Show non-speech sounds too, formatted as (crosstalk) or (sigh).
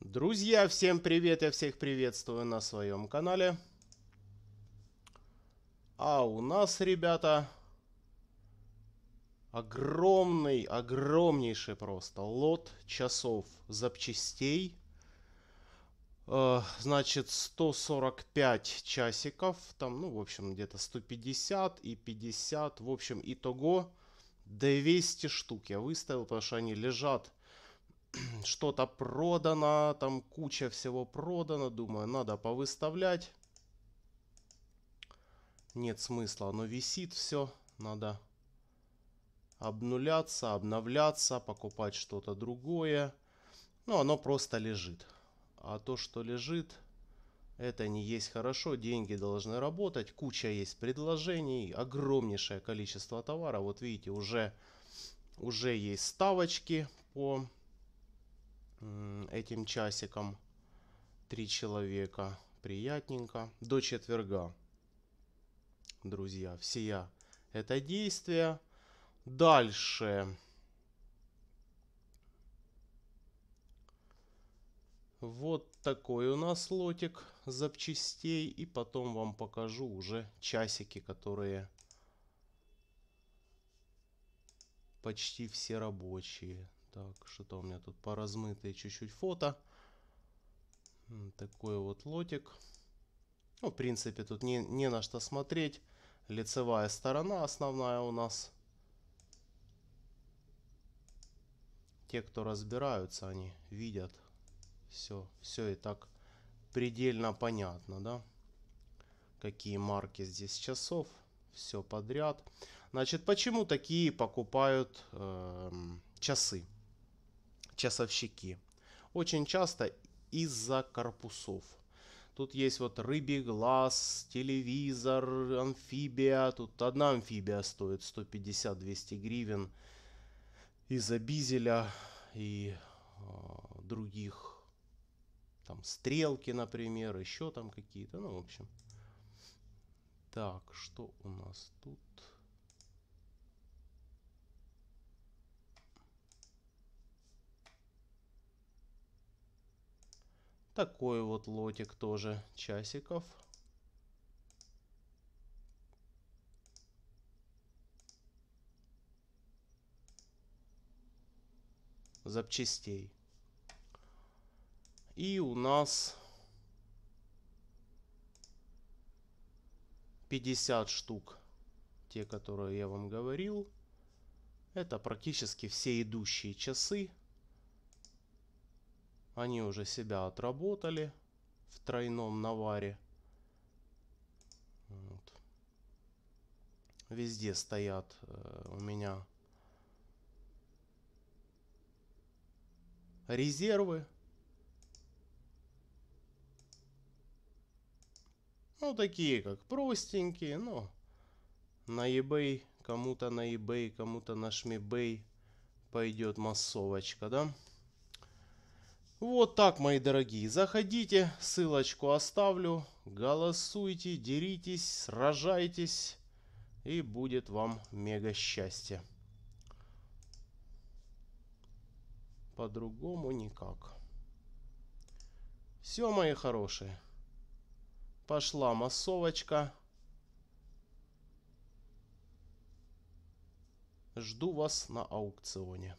Друзья, всем привет! Я всех приветствую на своем канале. А у нас, ребята, огромный, огромнейший просто лот часов запчастей. Э, значит, 145 часиков, там, ну, в общем, где-то 150 и 50, в общем, итого 200 штук я выставил, потому что они лежат (clears throat) что-то продано, там куча всего продано. Думаю, надо повыставлять. Нет смысла, оно висит все. Надо обнуляться, обновляться, покупать что-то другое. Но ну, оно просто лежит. А то, что лежит, это не есть хорошо. Деньги должны работать. Куча есть предложений. Огромнейшее количество товара. Вот видите, уже, уже есть ставочки по этим часиком три человека. Приятненько. До четверга. Друзья, всея это действие. Дальше. Вот такой у нас лотик запчастей. И потом вам покажу уже часики, которые почти все рабочие. Так, что-то у меня тут поразмытые чуть-чуть фото. Такой вот лотик. Ну, в принципе, тут не, не на что смотреть. Лицевая сторона основная у нас. Те, кто разбираются, они видят все. Все и так предельно понятно, да? Какие марки здесь часов. Все подряд. Значит, почему такие покупают э, часы? часовщики. Очень часто из-за корпусов. Тут есть вот рыбий глаз, телевизор, амфибия. Тут одна амфибия стоит 150-200 гривен из-за бизеля и э, других там стрелки, например, еще там какие-то, ну, в общем. Так, что у нас тут? Такой вот лотик тоже часиков. запчастей. И у нас 50 штук, те, которые я вам говорил. Это практически все идущие часы. Они уже себя отработали в тройном наваре. Вот. Везде стоят э, у меня резервы. Ну, такие как простенькие, но на eBay, кому-то на eBay, кому-то на шмибей пойдет массовочка, да? Да. Вот так, мои дорогие, заходите, ссылочку оставлю, голосуйте, деритесь, сражайтесь, и будет вам мега счастье. По-другому никак. Все, мои хорошие. Пошла массовочка. Жду вас на аукционе.